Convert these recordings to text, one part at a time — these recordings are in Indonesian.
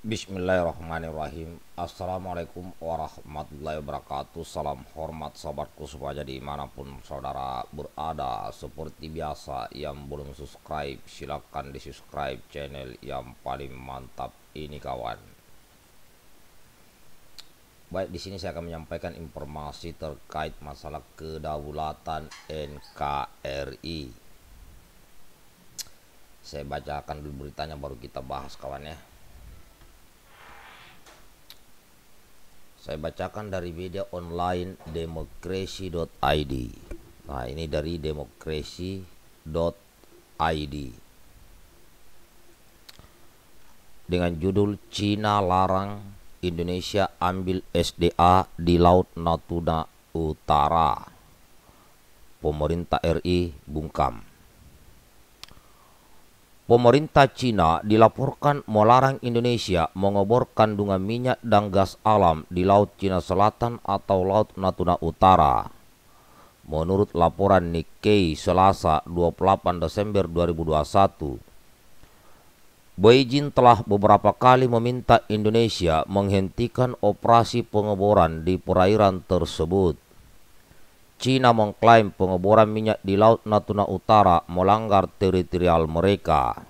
Bismillahirrahmanirrahim Assalamualaikum warahmatullahi wabarakatuh Salam hormat sahabatku supaya dimanapun saudara berada Seperti biasa yang belum subscribe silahkan di subscribe channel yang paling mantap ini kawan Baik di sini saya akan menyampaikan informasi terkait masalah kedaulatan NKRI Saya bacakan dulu beritanya baru kita bahas kawan ya Saya bacakan dari media online demokrasi.id. Nah, ini dari demokrasi.id. Dengan judul Cina larang Indonesia ambil SDA di Laut Natuna Utara. Pemerintah RI bungkam. Pemerintah Cina dilaporkan melarang Indonesia mengobor kandungan minyak dan gas alam di Laut Cina Selatan atau Laut Natuna Utara. Menurut laporan Nikkei Selasa 28 Desember 2021, Beijing telah beberapa kali meminta Indonesia menghentikan operasi pengeboran di perairan tersebut. Cina mengklaim pengeboran minyak di Laut Natuna Utara melanggar teritorial mereka.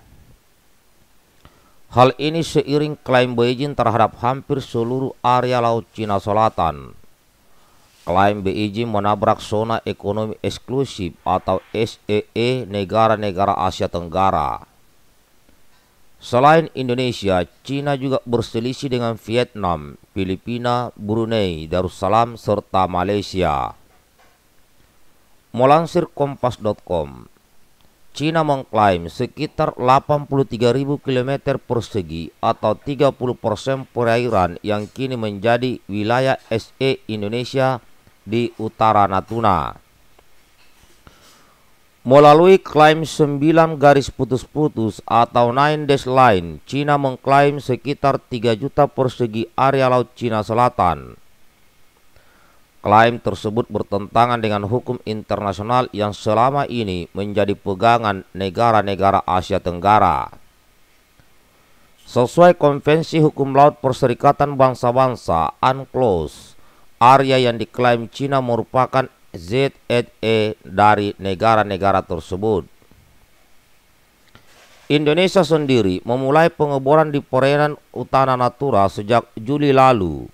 Hal ini seiring klaim Beijing terhadap hampir seluruh area Laut Cina Selatan. Klaim Beijing menabrak zona ekonomi eksklusif atau SEE e negara-negara Asia Tenggara. Selain Indonesia, Cina juga berselisih dengan Vietnam, Filipina, Brunei, Darussalam, serta Malaysia. Melansir kompas.com, Cina mengklaim sekitar 83.000 km persegi atau 30% perairan yang kini menjadi wilayah SE Indonesia di utara Natuna. Melalui klaim 9 garis putus-putus atau 9 dash line, Cina mengklaim sekitar 3 juta persegi area laut Cina Selatan. Klaim tersebut bertentangan dengan hukum internasional yang selama ini menjadi pegangan negara-negara Asia Tenggara. Sesuai Konvensi Hukum Laut Perserikatan Bangsa-Bangsa UNCLOS, area yang diklaim Cina merupakan ZEE dari negara-negara tersebut. Indonesia sendiri memulai pengeboran di perairan Utara Natura sejak Juli lalu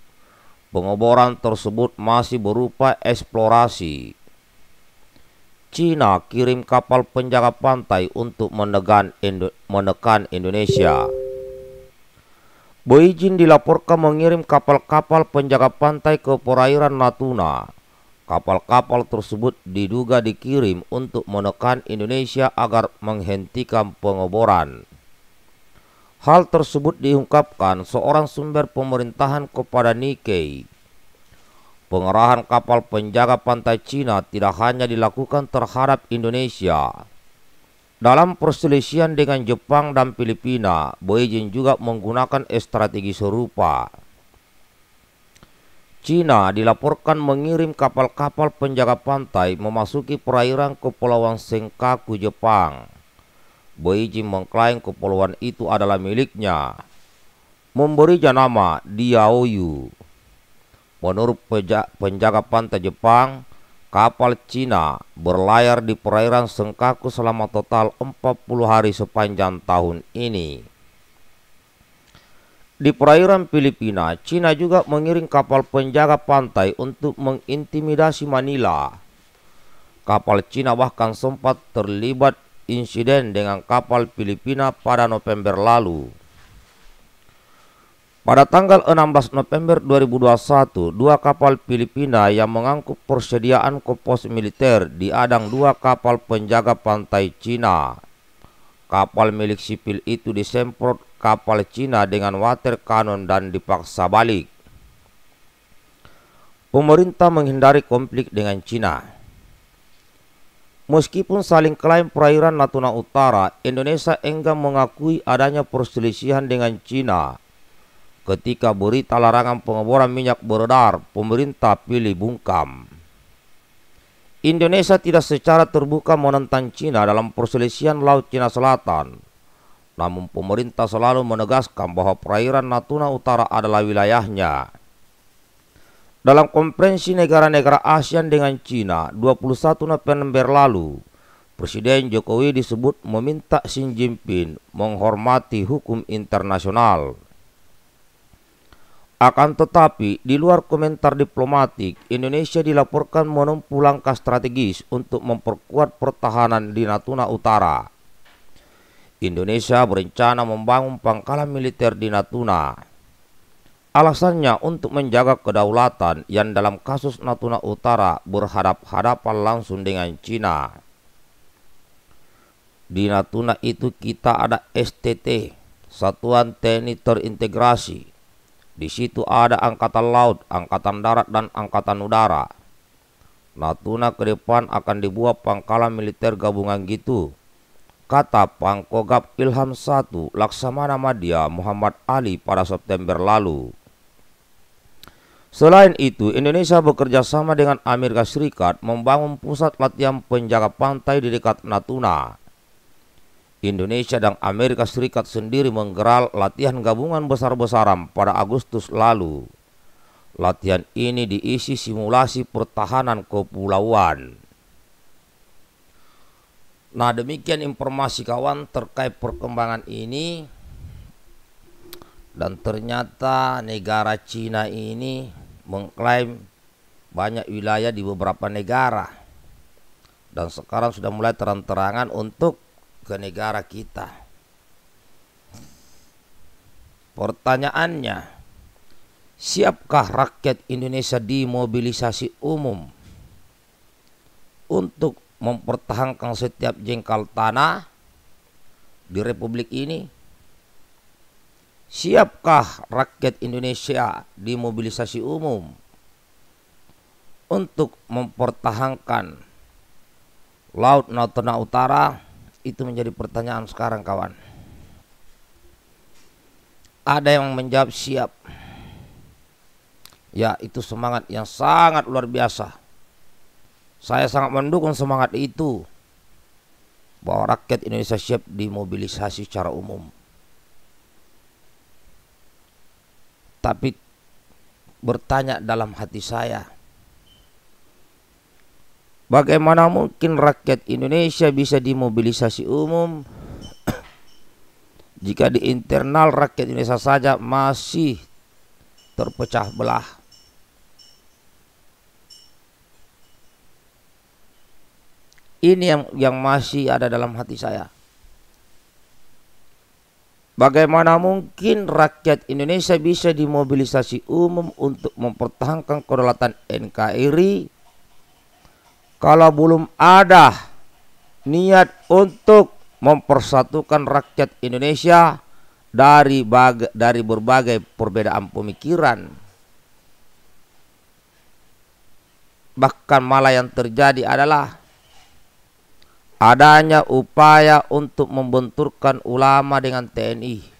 Pengeboran tersebut masih berupa eksplorasi. Cina kirim kapal penjaga pantai untuk menekan, Indo menekan Indonesia. Beijing dilaporkan mengirim kapal-kapal penjaga pantai ke perairan Natuna. Kapal-kapal tersebut diduga dikirim untuk menekan Indonesia agar menghentikan pengeboran. Hal tersebut diungkapkan seorang sumber pemerintahan kepada Nikkei. Pengerahan kapal penjaga pantai Cina tidak hanya dilakukan terhadap Indonesia. Dalam perselisihan dengan Jepang dan Filipina, Beijing juga menggunakan strategi serupa. Cina dilaporkan mengirim kapal-kapal penjaga pantai memasuki perairan Kepulauan Senkaku Jepang. Boiji mengklaim kepulauan itu adalah miliknya. memberi nama Diaoyu. Menurut penjaga pantai Jepang, kapal Cina berlayar di perairan Sengkaku selama total 40 hari sepanjang tahun ini. Di perairan Filipina, Cina juga mengirim kapal penjaga pantai untuk mengintimidasi Manila. Kapal Cina bahkan sempat terlibat insiden dengan kapal Filipina pada November lalu. Pada tanggal 16 November 2021, dua kapal Filipina yang mengangkut persediaan ke pos militer diadang dua kapal penjaga pantai Cina. Kapal milik sipil itu disemprot kapal Cina dengan water cannon dan dipaksa balik. Pemerintah menghindari konflik dengan Cina. Meskipun saling klaim perairan Natuna Utara, Indonesia enggan mengakui adanya perselisihan dengan Cina. Ketika berita larangan pengeboran minyak beredar, pemerintah pilih bungkam. Indonesia tidak secara terbuka menentang Cina dalam perselisihan Laut Cina Selatan. Namun pemerintah selalu menegaskan bahwa perairan Natuna Utara adalah wilayahnya dalam konferensi negara-negara ASEAN dengan China, 21 November lalu, Presiden Jokowi disebut meminta Xi Jinping menghormati hukum internasional. Akan tetapi, di luar komentar diplomatik, Indonesia dilaporkan menempuh langkah strategis untuk memperkuat pertahanan di Natuna Utara. Indonesia berencana membangun pangkalan militer di Natuna Alasannya untuk menjaga kedaulatan yang dalam kasus Natuna Utara berhadap-hadapan langsung dengan Cina. Di Natuna itu kita ada STT, Satuan TNI Terintegrasi. Di situ ada Angkatan Laut, Angkatan Darat, dan Angkatan Udara. Natuna ke depan akan dibuat pangkalan militer gabungan gitu. Kata Pangkogap Ilham I Laksamana Madia Muhammad Ali pada September lalu. Selain itu, Indonesia bekerja sama dengan Amerika Serikat membangun pusat latihan penjaga pantai di dekat Natuna. Indonesia dan Amerika Serikat sendiri menggelar latihan gabungan besar-besaran pada Agustus lalu. Latihan ini diisi simulasi pertahanan kepulauan. Nah demikian informasi kawan terkait perkembangan ini dan ternyata negara Cina ini mengklaim banyak wilayah di beberapa negara dan sekarang sudah mulai terang-terangan untuk ke negara kita. Pertanyaannya, siapkah rakyat Indonesia dimobilisasi umum untuk mempertahankan setiap jengkal tanah di republik ini? Siapkah rakyat Indonesia di mobilisasi umum untuk mempertahankan Laut Natuna Utara? Itu menjadi pertanyaan sekarang kawan. Ada yang menjawab siap. Ya, itu semangat yang sangat luar biasa. Saya sangat mendukung semangat itu bahwa rakyat Indonesia siap dimobilisasi secara umum. tapi bertanya dalam hati saya Bagaimana mungkin rakyat Indonesia bisa dimobilisasi umum jika di internal rakyat Indonesia saja masih terpecah belah? Ini yang yang masih ada dalam hati saya. Bagaimana mungkin rakyat Indonesia bisa dimobilisasi umum untuk mempertahankan kedaulatan NKRI kalau belum ada niat untuk mempersatukan rakyat Indonesia dari baga dari berbagai perbedaan pemikiran. Bahkan malah yang terjadi adalah adanya upaya untuk membenturkan ulama dengan TNI.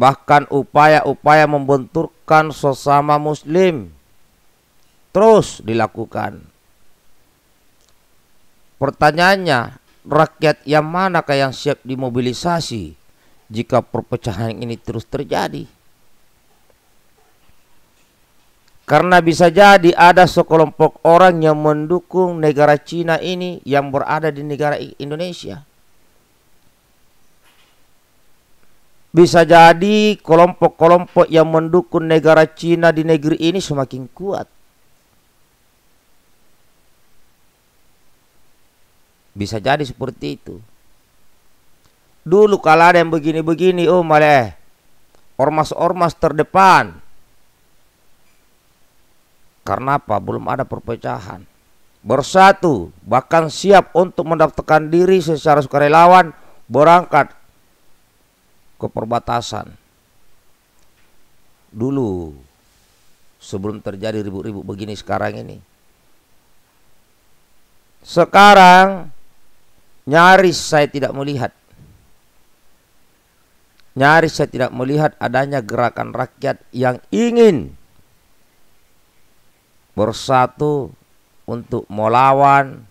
Bahkan upaya-upaya membenturkan sesama muslim terus dilakukan. Pertanyaannya, rakyat yang manakah yang siap dimobilisasi jika perpecahan ini terus terjadi? Karena bisa jadi ada sekelompok orang yang mendukung negara Cina ini yang berada di negara Indonesia. Bisa jadi kelompok-kelompok yang mendukung negara Cina di negeri ini semakin kuat. Bisa jadi seperti itu. Dulu kalau ada yang begini-begini, oh malah ormas-ormas terdepan karena apa? Belum ada perpecahan. Bersatu, bahkan siap untuk mendaftarkan diri secara sukarelawan berangkat ke perbatasan. Dulu sebelum terjadi ribut-ribut begini sekarang ini. Sekarang nyaris saya tidak melihat nyaris saya tidak melihat adanya gerakan rakyat yang ingin bersatu untuk melawan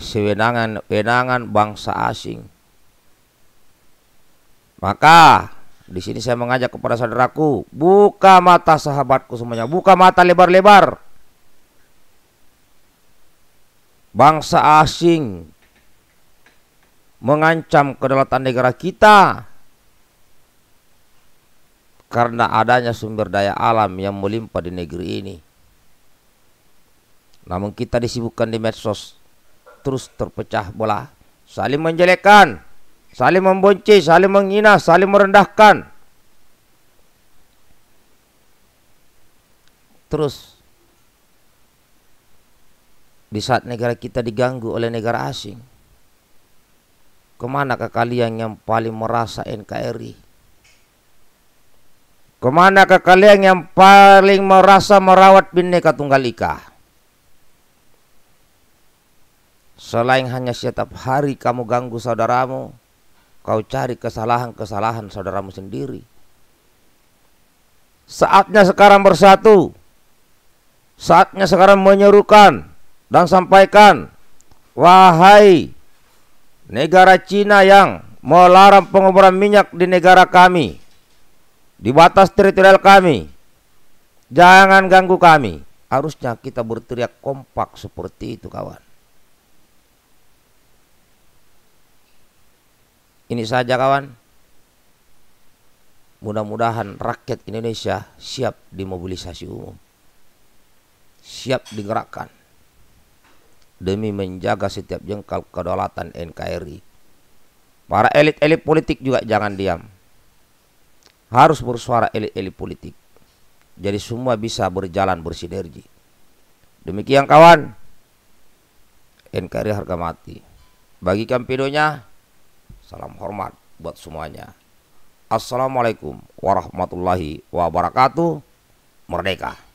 kewenangan-wenangan bangsa asing. Maka di sini saya mengajak kepada saudaraku, buka mata sahabatku semuanya, buka mata lebar-lebar. Bangsa asing mengancam kedaulatan negara kita karena adanya sumber daya alam yang melimpah di negeri ini. Namun kita disibukkan di medsos, terus terpecah belah, saling menjelekkan, saling membenci, saling menghina, saling merendahkan. Terus di saat negara kita diganggu oleh negara asing, kemana kalian yang paling merasa NKRI? Kemana ke kalian yang paling merasa merawat bineka tunggal ika? Selain hanya setiap hari kamu ganggu saudaramu, kau cari kesalahan-kesalahan saudaramu sendiri. Saatnya sekarang bersatu. Saatnya sekarang menyerukan dan sampaikan, wahai negara Cina yang melarang pengoboran minyak di negara kami di batas teritorial kami. Jangan ganggu kami. Harusnya kita berteriak kompak seperti itu, kawan. Ini saja, kawan. Mudah-mudahan rakyat Indonesia siap dimobilisasi umum. Siap digerakkan demi menjaga setiap jengkal kedaulatan NKRI. Para elit-elit politik juga jangan diam harus bersuara elit-elit politik. Jadi semua bisa berjalan bersinergi. Demikian kawan. NKRI harga mati. Bagikan videonya. Salam hormat buat semuanya. Assalamualaikum warahmatullahi wabarakatuh. Merdeka.